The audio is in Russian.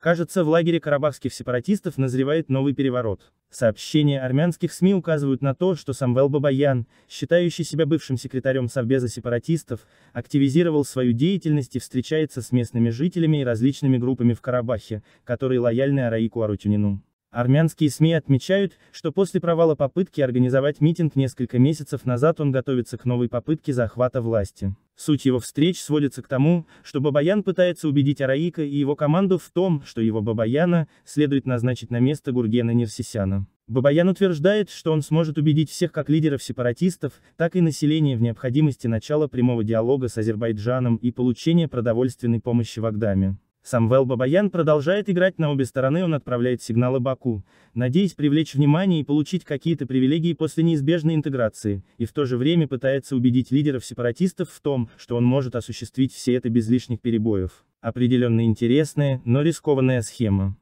Кажется, в лагере карабахских сепаратистов назревает новый переворот. Сообщения армянских СМИ указывают на то, что Самвел Бабаян, считающий себя бывшим секретарем Совбеза сепаратистов, активизировал свою деятельность и встречается с местными жителями и различными группами в Карабахе, которые лояльны Араику Арутюнину. Армянские СМИ отмечают, что после провала попытки организовать митинг несколько месяцев назад он готовится к новой попытке захвата власти. Суть его встреч сводится к тому, что Бабаян пытается убедить Араика и его команду в том, что его Бабаяна следует назначить на место Гургена Нерсисяна. Бабаян утверждает, что он сможет убедить всех как лидеров сепаратистов, так и население в необходимости начала прямого диалога с Азербайджаном и получения продовольственной помощи в Агдаме. Самвел Бабаян продолжает играть на обе стороны, он отправляет сигналы Баку, надеясь привлечь внимание и получить какие-то привилегии после неизбежной интеграции, и в то же время пытается убедить лидеров сепаратистов в том, что он может осуществить все это без лишних перебоев. Определенно интересная, но рискованная схема.